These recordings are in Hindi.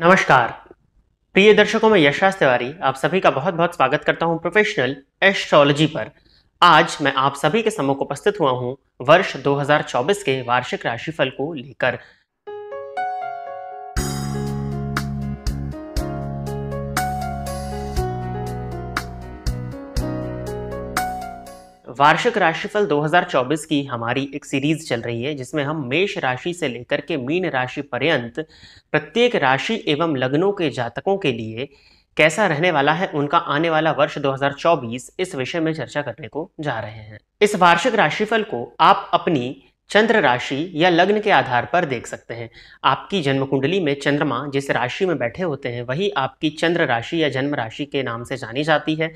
नमस्कार प्रिय दर्शकों में यशराज तिवारी आप सभी का बहुत बहुत स्वागत करता हूं प्रोफेशनल एस्ट्रोलॉजी पर आज मैं आप सभी के समूह उपस्थित हुआ हूं वर्ष 2024 के वार्षिक राशिफल को लेकर वार्षिक राशिफल 2024 की हमारी एक सीरीज चल रही है जिसमें हम मेष राशि से लेकर के मीन राशि पर्यंत प्रत्येक राशि एवं लग्नों के जातकों के लिए कैसा रहने वाला है उनका आने वाला वर्ष 2024 इस विषय में चर्चा करने को जा रहे हैं इस वार्षिक राशिफल को आप अपनी चंद्र राशि या लग्न के आधार पर देख सकते हैं आपकी जन्म कुंडली में चंद्रमा जिस राशि में बैठे होते हैं वही आपकी चंद्र राशि या जन्म राशि के नाम से जानी जाती है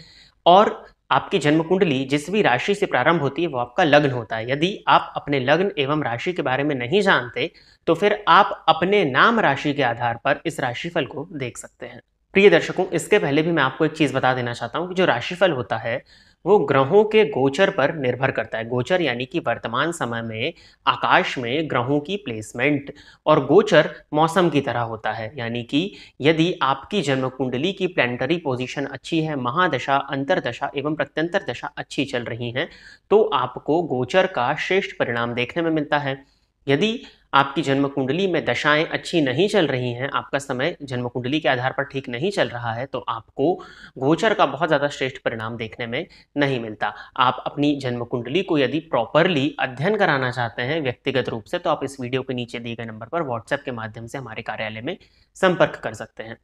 और आपकी जन्म कुंडली जिस भी राशि से प्रारंभ होती है वो आपका लग्न होता है यदि आप अपने लग्न एवं राशि के बारे में नहीं जानते तो फिर आप अपने नाम राशि के आधार पर इस राशिफल को देख सकते हैं प्रिय दर्शकों इसके पहले भी मैं आपको एक चीज़ बता देना चाहता हूँ कि जो राशिफल होता है वो ग्रहों के गोचर पर निर्भर करता है गोचर यानी कि वर्तमान समय में आकाश में ग्रहों की प्लेसमेंट और गोचर मौसम की तरह होता है यानी कि यदि आपकी जन्म कुंडली की प्लानिटरी पोजीशन अच्छी है महादशा अंतरदशा एवं प्रत्यंतर दशा अच्छी चल रही हैं तो आपको गोचर का श्रेष्ठ परिणाम देखने में मिलता है यदि आपकी जन्म कुंडली में दशाएं अच्छी नहीं चल रही हैं आपका समय जन्म कुंडली के आधार पर ठीक नहीं चल रहा है तो आपको गोचर का बहुत ज़्यादा श्रेष्ठ परिणाम देखने में नहीं मिलता आप अपनी जन्म कुंडली को यदि प्रॉपरली अध्ययन कराना चाहते हैं व्यक्तिगत रूप से तो आप इस वीडियो के नीचे दिए गए नंबर पर व्हाट्सएप के माध्यम से हमारे कार्यालय में संपर्क कर सकते हैं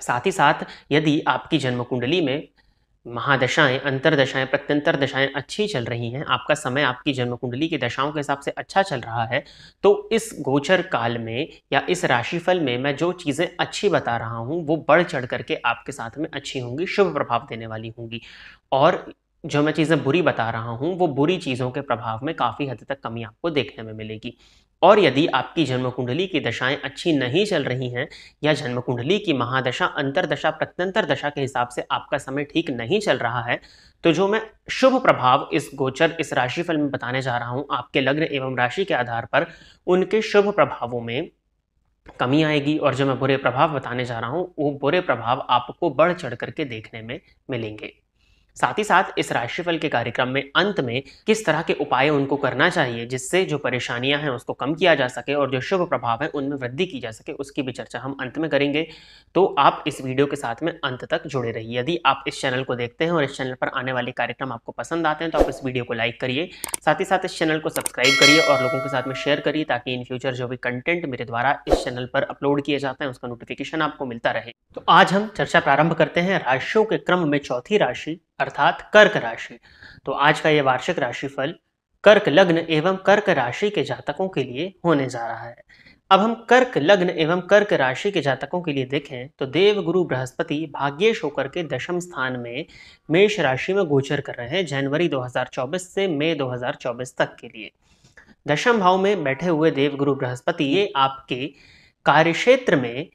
साथ ही साथ यदि आपकी जन्म कुंडली में महादशाएं अंतरदशाएं प्रत्यंतर दशाएं अच्छी चल रही हैं आपका समय आपकी जन्म कुंडली की दशाओं के हिसाब से अच्छा चल रहा है तो इस गोचर काल में या इस राशिफल में मैं जो चीज़ें अच्छी बता रहा हूँ वो बढ़ चढ़ करके आपके साथ में अच्छी होंगी शुभ प्रभाव देने वाली होंगी और जो मैं चीज़ें बुरी बता रहा हूँ वो बुरी चीज़ों के प्रभाव में काफ़ी हद तक कमी आपको देखने में मिलेगी और यदि आपकी जन्म कुंडली की दशाएं अच्छी नहीं चल रही हैं या जन्म कुंडली की महादशा अंतरदशा प्रत्यंतर दशा के हिसाब से आपका समय ठीक नहीं चल रहा है तो जो मैं शुभ प्रभाव इस गोचर इस राशिफल में बताने जा रहा हूं आपके लग्न एवं राशि के आधार पर उनके शुभ प्रभावों में कमी आएगी और जो मैं बुरे प्रभाव बताने जा रहा हूँ वो बुरे प्रभाव आपको बढ़ चढ़ करके देखने में मिलेंगे साथ ही साथ इस राशिफल के कार्यक्रम में अंत में किस तरह के उपाय उनको करना चाहिए जिससे जो परेशानियां हैं उसको कम किया जा सके और जो शुभ प्रभाव है उनमें वृद्धि की जा सके उसकी भी चर्चा हम अंत में करेंगे तो आप इस वीडियो के साथ में अंत तक जुड़े रहिए यदि आप इस चैनल को देखते हैं और इस चैनल पर आने वाले कार्यक्रम आपको पसंद आते हैं तो आप इस वीडियो को लाइक करिए साथ ही साथ इस चैनल को सब्सक्राइब करिए और लोगों के साथ में शेयर करिए ताकि इन फ्यूचर जो भी कंटेंट मेरे द्वारा इस चैनल पर अपलोड किए जाते हैं उसका नोटिफिकेशन आपको मिलता रहे तो आज हम चर्चा प्रारंभ करते हैं राशियों के क्रम में चौथी राशि अर्थात कर्क राशि तो आज का ये वार्षिक राशिफल कर्क लग्न एवं कर्क राशि के जातकों के लिए होने जा रहा है अब हम कर्क लग्न एवं कर्क राशि के जातकों के लिए देखें तो देव गुरु बृहस्पति भाग्येश होकर के दशम स्थान में मेष राशि में गोचर कर रहे हैं जनवरी 2024 से मई 2024 तक के लिए दशम भाव में बैठे हुए देव गुरु बृहस्पति ये आपके कार्यक्षेत्र में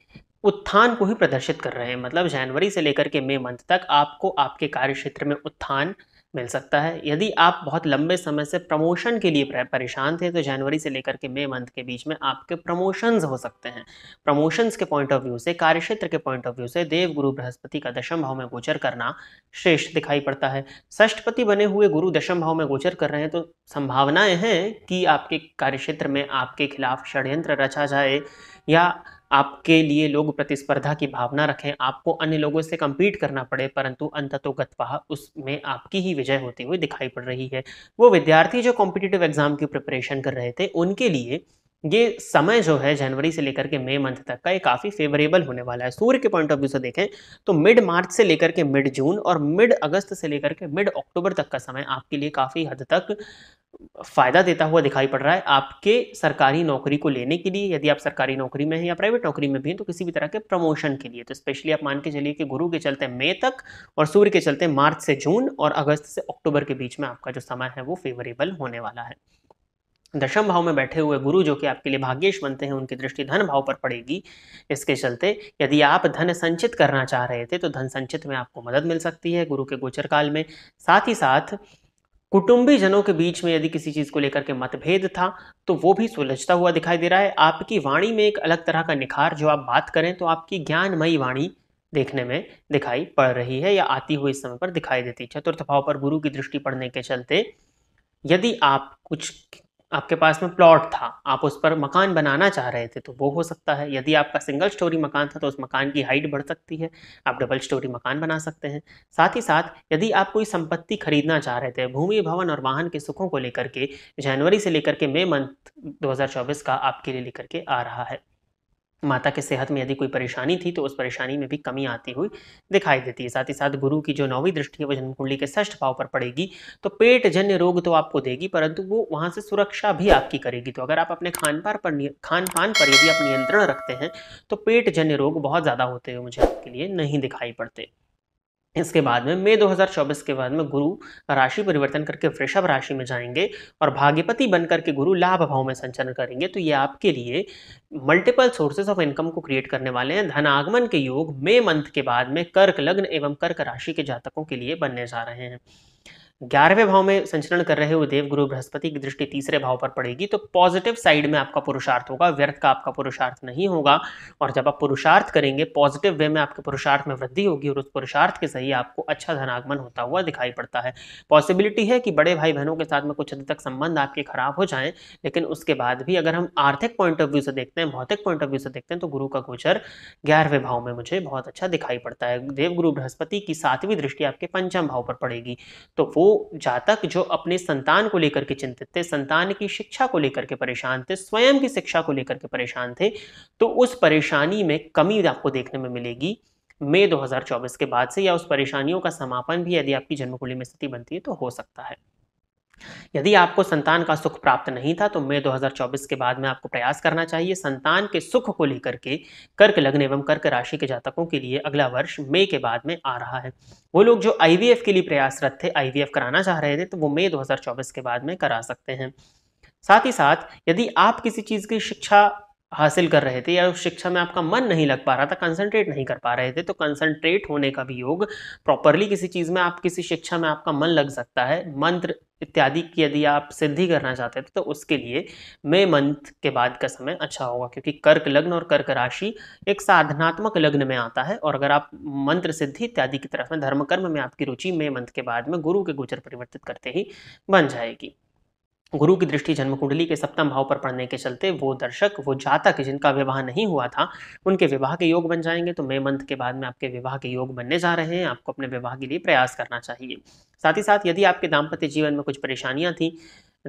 उत्थान को ही प्रदर्शित कर रहे हैं मतलब जनवरी से लेकर के मई मंथ तक आपको आपके कार्य क्षेत्र में उत्थान मिल सकता है यदि आप बहुत लंबे समय से प्रमोशन के लिए परेशान थे तो जनवरी से लेकर के मई मंथ के बीच में आपके प्रमोशंस हो सकते हैं प्रमोशंस के पॉइंट ऑफ व्यू से कार्यक्षेत्र के पॉइंट ऑफ व्यू से देव गुरु बृहस्पति का दशम भाव में गोचर करना श्रेष्ठ दिखाई पड़ता है ष्ठपति बने हुए गुरु दशम भाव में गोचर कर रहे हैं तो संभावनाएं हैं कि आपके कार्यक्षेत्र में आपके खिलाफ षड्यंत्र रचा जाए या आपके लिए लोग प्रतिस्पर्धा की भावना रखें आपको अन्य लोगों से कंपीट करना पड़े परंतु अंततोगतवाह उसमें आपकी ही विजय होती हुई दिखाई पड़ रही है वो विद्यार्थी जो कॉम्पिटिटिव एग्जाम की प्रिपरेशन कर रहे थे उनके लिए ये समय जो है जनवरी से लेकर के मई मंथ तक का ये काफ़ी फेवरेबल होने वाला है सूर्य के पॉइंट ऑफ व्यू से देखें तो मिड मार्च से लेकर के मिड जून और मिड अगस्त से लेकर के मिड अक्टूबर तक का समय आपके लिए काफ़ी हद तक फ़ायदा देता हुआ दिखाई पड़ रहा है आपके सरकारी नौकरी को लेने के लिए यदि आप सरकारी नौकरी में हैं या प्राइवेट नौकरी में भी हैं तो किसी भी तरह के प्रमोशन के लिए तो स्पेशली आप मान के चलिए कि गुरु के चलते मई तक और सूर्य के चलते मार्च से जून और अगस्त से अक्टूबर के बीच में आपका जो समय है वो फेवरेबल होने वाला है दशम भाव में बैठे हुए गुरु जो कि आपके लिए भाग्यश बनते हैं उनकी दृष्टि धन भाव पर पड़ेगी इसके चलते यदि आप धन संचित करना चाह रहे थे तो धन संचित में आपको मदद मिल सकती है गुरु के गोचर काल में साथ ही साथ कुटुंबी जनों के बीच में यदि किसी चीज़ को लेकर के मतभेद था तो वो भी सुलझता हुआ दिखाई दे रहा है आपकी वाणी में एक अलग तरह का निखार जो आप बात करें तो आपकी ज्ञानमयी वाणी देखने में दिखाई पड़ रही है या आती हुई इस समय पर दिखाई देती चतुर्थ भाव पर गुरु की दृष्टि पड़ने के चलते यदि आप कुछ आपके पास में प्लॉट था आप उस पर मकान बनाना चाह रहे थे तो वो हो सकता है यदि आपका सिंगल स्टोरी मकान था तो उस मकान की हाइट बढ़ सकती है आप डबल स्टोरी मकान बना सकते हैं साथ ही साथ यदि आप कोई संपत्ति खरीदना चाह रहे थे भूमि भवन और वाहन के सुखों को लेकर के जनवरी से लेकर के मई मंथ दो का आपके लिए लेकर के आ रहा है माता के सेहत में यदि कोई परेशानी थी तो उस परेशानी में भी कमी आती हुई दिखाई देती है साथ ही साथ गुरु की जो नौवीं दृष्टि है वो जन्म कुंडली के ष्ठ भाव पर पड़ेगी तो पेट जन्य रोग तो आपको देगी परंतु वो वहाँ से सुरक्षा भी आपकी करेगी तो अगर आप अपने खान पान पर खान पान पर यदि आप नियंत्रण रखते हैं तो पेट जन्य रोग बहुत ज़्यादा होते हुए मुझे आपके लिए नहीं दिखाई पड़ते इसके बाद में मई 2024 के बाद में गुरु राशि परिवर्तन करके वृषभ राशि में जाएंगे और भाग्यपति बनकर के गुरु लाभ भाव में संचरण करेंगे तो ये आपके लिए मल्टीपल सोर्सेज ऑफ इनकम को क्रिएट करने वाले हैं धन आगमन के योग मई मंथ के बाद में कर्क लग्न एवं कर्क राशि के जातकों के लिए बनने जा रहे हैं ग्यारहवें भाव में संचरण कर रहे हुए देव गुरु बृहस्पति की दृष्टि तीसरे भाव पर पड़ेगी तो पॉजिटिव साइड में आपका पुरुषार्थ होगा व्यर्थ का आपका पुरुषार्थ नहीं होगा और जब आप पुरुषार्थ करेंगे पॉजिटिव वे में आपके पुरुषार्थ में वृद्धि होगी और उस पुरुषार्थ के सही आपको अच्छा धनागमन होता हुआ दिखाई पड़ता है पॉसिबिलिटी है कि बड़े भाई बहनों के साथ में कुछ हद तक संबंध आपके खराब हो जाए लेकिन उसके बाद भी अगर हम आर्थिक पॉइंट ऑफ व्यू से देखते हैं भौतिक पॉइंट ऑफ व्यू से देखते हैं तो गुरु का गोचर ग्यारहवें भाव में मुझे बहुत अच्छा दिखाई पड़ता है देव गुरु बृहस्पति की सातवीं दृष्टि आपके पंचम भाव पर पड़ेगी तो वो जातक जो अपने संतान को लेकर के चिंतित थे संतान की शिक्षा को लेकर के परेशान थे स्वयं की शिक्षा को लेकर के परेशान थे तो उस परेशानी में कमी आपको देखने में मिलेगी मई 2024 के बाद से या उस परेशानियों का समापन भी यदि आपकी जन्मकुंडली में स्थिति बनती है तो हो सकता है यदि आपको संतान का सुख प्राप्त नहीं था तो मई 2024 के बाद में आपको प्रयास करना चाहिए संतान के सुख को लेकर के कर्क लग्न एवं कर्क राशि के जातकों के लिए अगला वर्ष मई के बाद में आ रहा है वो लोग जो आईवीएफ के लिए प्रयासरत थे आईवीएफ कराना चाह रहे थे तो वो मई 2024 के बाद में करा सकते हैं साथ ही साथ यदि आप किसी चीज़ की शिक्षा हासिल कर रहे थे या उस शिक्षा में आपका मन नहीं लग पा रहा था कंसंट्रेट नहीं कर पा रहे थे तो कंसंट्रेट होने का भी योग प्रॉपरली किसी चीज़ में आप किसी शिक्षा में आपका मन लग सकता है मंत्र इत्यादि की यदि आप सिद्धि करना चाहते थे तो उसके लिए मे मंथ के बाद का समय अच्छा होगा क्योंकि कर्क लग्न और कर्क राशि एक साधनात्मक लग्न में आता है और अगर आप मंत्र सिद्धि इत्यादि की तरफ में धर्म कर्म में आपकी रुचि मे मंथ के बाद में गुरु के गोचर परिवर्तित करते ही बन जाएगी गुरु की दृष्टि जन्म कुंडली के सप्तम भाव पर पड़ने के चलते वो दर्शक वो जातक जिनका विवाह नहीं हुआ था उनके विवाह के योग बन जाएंगे तो मई मंथ के बाद में आपके विवाह के योग बनने जा रहे हैं आपको अपने विवाह के लिए प्रयास करना चाहिए साथ ही साथ यदि आपके दाम्पत्य जीवन में कुछ परेशानियां थी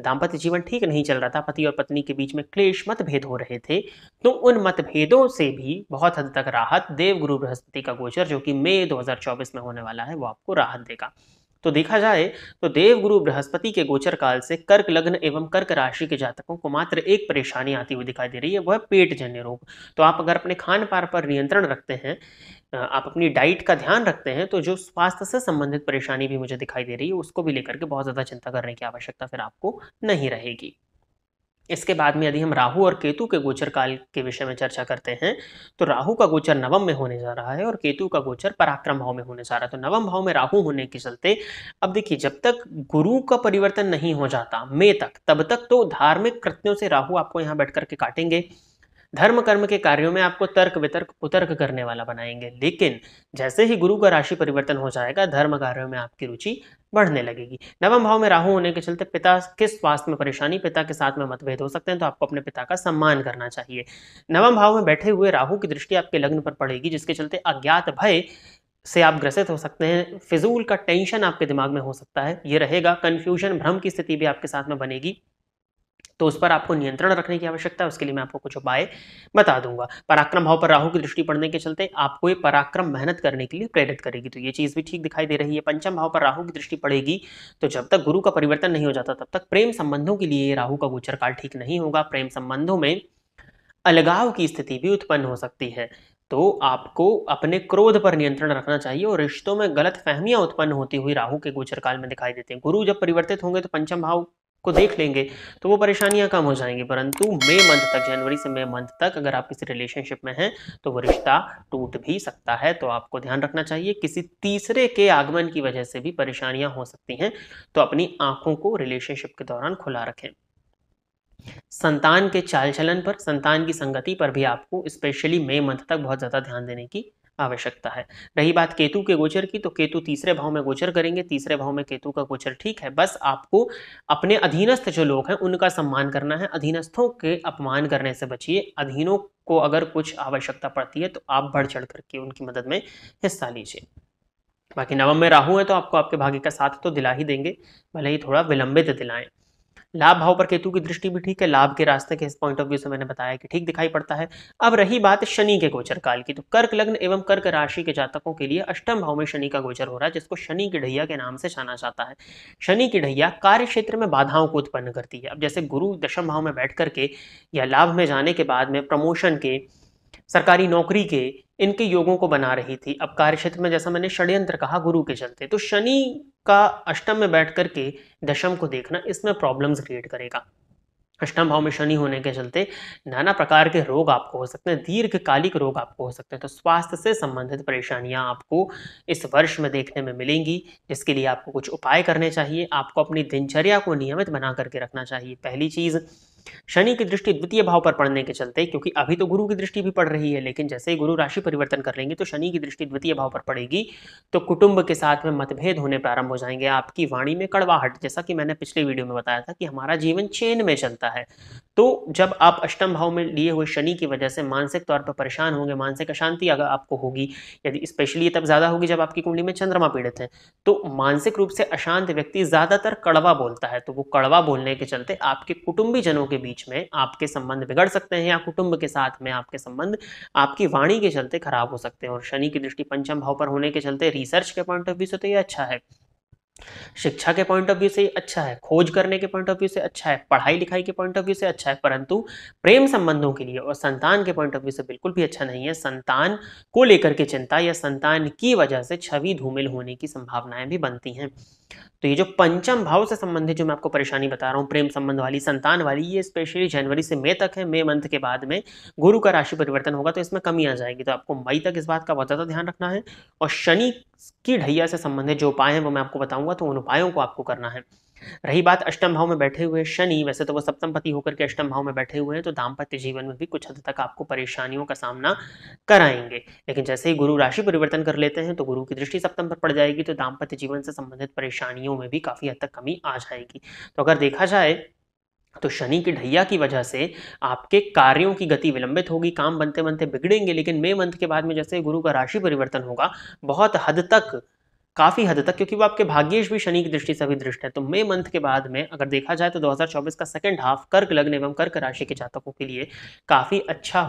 दाम्पत्य जीवन ठीक नहीं चल रहा था पति और पत्नी के बीच में क्लेश मतभेद हो रहे थे तो उन मतभेदों से भी बहुत हद तक राहत देव गुरु बृहस्पति का गोचर जो कि मई 2024 में होने वाला है वो आपको राहत देगा तो देखा जाए तो देव गुरु बृहस्पति के गोचर काल से कर्क लग्न एवं कर्क राशि के जातकों को मात्र एक परेशानी आती हुई दिखाई दे रही है वह पेट जन्य रोग तो आप अगर अपने खान पान पर नियंत्रण रखते हैं आप अपनी डाइट का ध्यान रखते हैं तो जो स्वास्थ्य से संबंधित परेशानी भी मुझे दिखाई दे रही है उसको भी लेकर के बहुत ज़्यादा चिंता करने की आवश्यकता फिर आपको नहीं रहेगी इसके बाद में यदि हम राहु और केतु के गोचर काल के विषय में चर्चा करते हैं तो राहु का गोचर नवम में होने जा रहा है और केतु का गोचर पराक्रम भाव में होने जा रहा है तो नवम भाव में राहु होने के चलते अब देखिए जब तक गुरु का परिवर्तन नहीं हो जाता मे तक तब तक तो धार्मिक कृत्यों से राहु आपको यहाँ बैठ करके काटेंगे धर्म कर्म के कार्यों में आपको तर्क वितर्क उतर्क करने वाला बनाएंगे लेकिन जैसे ही गुरु का राशि परिवर्तन हो जाएगा धर्म कार्यों में आपकी रुचि बढ़ने लगेगी नवम भाव में राहु होने के चलते पिता के स्वास्थ्य में परेशानी पिता के साथ में मतभेद हो सकते हैं तो आपको अपने पिता का सम्मान करना चाहिए नवम भाव में बैठे हुए राहु की दृष्टि आपके लग्न पर पड़ेगी जिसके चलते अज्ञात भय से आप ग्रसित हो सकते हैं फिजूल का टेंशन आपके दिमाग में हो सकता है ये रहेगा कन्फ्यूजन भ्रम की स्थिति भी आपके साथ में बनेगी तो उस पर आपको नियंत्रण रखने की आवश्यकता है उसके लिए मैं आपको कुछ उपाय बता दूंगा पराक्रम भाव पर राहु की दृष्टि पड़ने के चलते आपको ये पराक्रम मेहनत करने के लिए प्रेरित करेगी तो ये चीज़ भी ठीक दिखाई दे रही है पंचम भाव पर राहु की दृष्टि पड़ेगी तो जब तक गुरु का परिवर्तन नहीं हो जाता तब तक प्रेम संबंधों के लिए राहु का गोचर काल ठीक नहीं होगा प्रेम संबंधों में अलगाव की स्थिति भी उत्पन्न हो सकती है तो आपको अपने क्रोध पर नियंत्रण रखना चाहिए और रिश्तों में गलत फहमियां उत्पन्न होती हुई राहु के गोचर काल में दिखाई देते हैं गुरु जब परिवर्तित होंगे तो पंचम भाव को देख लेंगे तो वो परेशानियां कम हो जाएंगी परंतु मई मंथ तक जनवरी से मई मंथ तक अगर आप किसी रिलेशनशिप में हैं तो वो रिश्ता टूट भी सकता है तो आपको ध्यान रखना चाहिए किसी तीसरे के आगमन की वजह से भी परेशानियां हो सकती हैं तो अपनी आंखों को रिलेशनशिप के दौरान खुला रखें संतान के चाल चलन पर संतान की संगति पर भी आपको स्पेशली मई मंथ तक बहुत ज़्यादा ध्यान देने की आवश्यकता है रही बात केतु के गोचर की तो केतु तीसरे भाव में गोचर करेंगे तीसरे भाव में केतु का गोचर ठीक है बस आपको अपने अधीनस्थ जो लोग हैं उनका सम्मान करना है अधीनस्थों के अपमान करने से बचिए अधीनों को अगर कुछ आवश्यकता पड़ती है तो आप बढ़ चढ़ करके उनकी मदद में हिस्सा लीजिए बाकी नवम में राहु है तो आपको आपके भाग्य का साथ तो दिला ही देंगे भले ही थोड़ा विलंबित दिलाएं लाभ भाव पर केतु की दृष्टि भी ठीक है लाभ के रास्ते के इस पॉइंट ऑफ व्यू से मैंने बताया कि ठीक दिखाई पड़ता है अब रही बात शनि के गोचर काल की तो कर्क लग्न एवं कर्क राशि के जातकों के लिए अष्टम भाव में शनि का गोचर हो रहा है जिसको शनि की ढैया के नाम से जाना जाता है शनि की ढैया कार्य क्षेत्र में बाधाओं को उत्पन्न करती है अब जैसे गुरु दशम भाव में बैठ करके या लाभ में जाने के बाद में प्रमोशन के सरकारी नौकरी के इनके योगों को बना रही थी अब कार्य क्षेत्र में जैसा मैंने षड्यंत्र कहा गुरु के चलते तो शनि का अष्टम में बैठ करके दशम को देखना इसमें प्रॉब्लम्स क्रिएट करेगा अष्टम भाव में शनि होने के चलते नाना प्रकार के रोग आपको हो सकते हैं दीर्घकालिक रोग आपको हो सकते हैं तो स्वास्थ्य से संबंधित परेशानियां आपको इस वर्ष में देखने में मिलेंगी जिसके लिए आपको कुछ उपाय करने चाहिए आपको अपनी दिनचर्या को नियमित बना करके रखना चाहिए पहली चीज़ शनि की दृष्टि द्वितीय भाव पर पड़ने के चलते क्योंकि अभी तो गुरु की दृष्टि भी पड़ रही है लेकिन जैसे ही गुरु राशि परिवर्तन कर लेंगे तो शनि की दृष्टि द्वितीय भाव पर पड़ेगी तो कुटुंब के साथ में मतभेद होने प्रारंभ हो जाएंगे आपकी वाणी में कड़वाहट जैसा कि मैंने पिछले वीडियो में बताया था कि हमारा जीवन चेन में चलता है तो जब आप अष्टम भाव में लिए हुए शनि की वजह से मानसिक तौर पर परेशान होंगे मानसिक अशांति अगर आपको होगी यदि स्पेशली तब ज़्यादा होगी जब आपकी कुंडली में चंद्रमा पीड़ित है तो मानसिक रूप से अशांत व्यक्ति ज़्यादातर कड़वा बोलता है तो वो कड़वा बोलने के चलते आपके कुटुंबीजनों के बीच में आपके संबंध बिगड़ सकते हैं या कुटुंब के साथ में आपके संबंध आपकी वाणी के चलते खराब हो सकते हैं और शनि की दृष्टि पंचम भाव पर होने के चलते रिसर्च के पॉइंट ऑफ व्यू से तो ये अच्छा है शिक्षा के पॉइंट ऑफ व्यू से अच्छा है खोज करने के पॉइंट ऑफ व्यू से अच्छा है पढ़ाई लिखाई के पॉइंट ऑफ व्यू से अच्छा है परंतु प्रेम संबंधों के लिए और संतान के पॉइंट ऑफ व्यू से बिल्कुल भी अच्छा नहीं है संतान को लेकर के चिंता या संतान की वजह से छवि धूमिल होने की संभावनाएं भी बनती हैं तो ये जो पंचम भाव से संबंधित जो मैं आपको परेशानी बता रहा हूँ प्रेम संबंध वाली संतान वाली ये स्पेशली जनवरी से मई तक है मई मंथ के बाद में गुरु का राशि परिवर्तन होगा तो इसमें कमी आ जाएगी तो आपको मई तक इस बात का बहुत ज़्यादा ध्यान रखना है और शनि की ढैया से संबंधित जो उपाय हैं वो मैं आपको बताऊँगा तो उन उपायों को आपको करना है रही बात अष्टम भाव में बैठे हुए शनि वैसे तो वो सप्तम पति होकर के अष्टम भाव में बैठे हुए हैं तो दाम्पत्य जीवन में भी कुछ हद तक आपको परेशानियों का सामना कराएंगे लेकिन जैसे ही गुरु राशि परिवर्तन कर लेते हैं तो गुरु की दृष्टि सप्तम पर पड़ जाएगी तो दाम्पत्य जीवन से संबंधित परेशानियों में भी काफ़ी हद तक कमी आ जाएगी तो अगर देखा जाए तो शनि की ढैया की वजह से आपके कार्यों की गति विलंबित होगी काम बनते बनते बिगड़ेंगे लेकिन मई मंथ के बाद में जैसे गुरु का राशि परिवर्तन होगा बहुत हद तक काफ़ी हद तक क्योंकि वो आपके भाग्येश भी शनि की दृष्टि से अभी दृष्ट है तो मई मंथ के बाद में अगर देखा जाए तो 2024 का सेकंड हाफ कर्क लग्न एवं कर्क राशि के जातकों के लिए काफ़ी अच्छा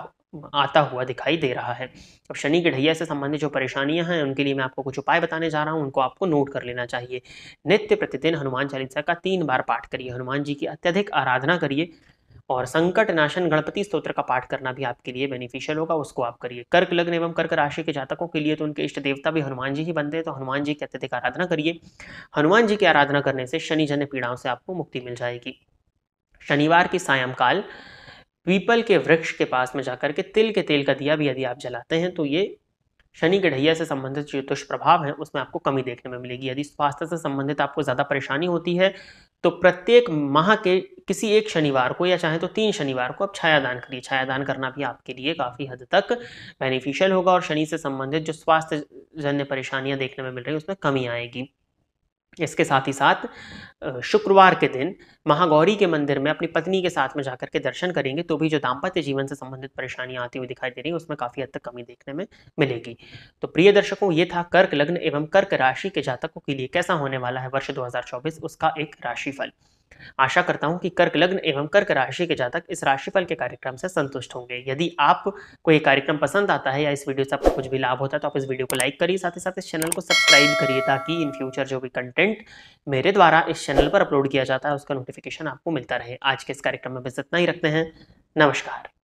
आता हुआ दिखाई दे रहा है अब शनि के ढैया से संबंधित जो परेशानियां हैं उनके लिए मैं आपको कुछ उपाय बताने जा रहा हूं उनको आपको नोट कर लेना चाहिए नित्य प्रतिदिन हनुमान चालीसा का तीन बार पाठ करिए हनुमान जी की अत्यधिक आराधना करिए और संकट नाशन गणपति स्त्रोत्र का पाठ करना भी आपके लिए बेनिफिशियल होगा उसको आप करिए कर्क लग्न एवं कर्क राशि के जातकों के लिए तो उनके इष्ट देवता भी हनुमान जी ही बनते हैं तो हनुमान जी की अत्यधिक आराधना करिए हनुमान जी की आराधना करने से शनि जन्य पीड़ाओं से आपको मुक्ति मिल जाएगी शनिवार की सायंकाल पीपल के वृक्ष के पास में जाकर के तिल के तेल का दिया भी यदि आप जलाते हैं तो ये शनि के ढैया से संबंधित जो दुष्प्रभाव है उसमें आपको कमी देखने में मिलेगी यदि स्वास्थ्य से संबंधित आपको ज़्यादा परेशानी होती है तो प्रत्येक माह के किसी एक शनिवार को या चाहे तो तीन शनिवार को आप छायादान करिए छाया दान करना भी आपके लिए काफ़ी हद तक बेनिफिशियल होगा और शनि से संबंधित जो स्वास्थ्य जन्य परेशानियां देखने में मिल रही है उसमें कमी आएगी इसके साथ ही साथ शुक्रवार के दिन महागौरी के मंदिर में अपनी पत्नी के साथ में जाकर के दर्शन करेंगे तो भी जो दाम्पत्य जीवन से संबंधित परेशानियां आती हुई दिखाई दे रही है उसमें काफ़ी हद तक कमी देखने में मिलेगी तो प्रिय दर्शकों ये था कर्क लग्न एवं कर्क राशि के जातकों के लिए कैसा होने वाला है वर्ष दो उसका एक राशिफल आशा करता हूं कि कर्क लग्न एवं कर्क राशि के जातक इस राशिफल के कार्यक्रम से संतुष्ट होंगे यदि आपको ये कार्यक्रम पसंद आता है या इस वीडियो से आपको कुछ भी लाभ होता है तो आप इस वीडियो को लाइक करिए साथ ही साथ इस चैनल को सब्सक्राइब करिए ताकि इन फ्यूचर जो भी कंटेंट मेरे द्वारा इस चैनल पर अपलोड किया जाता है उसका नोटिफिकेशन आपको मिलता रहे आज के इस कार्यक्रम में बस इतना ही रखते हैं नमस्कार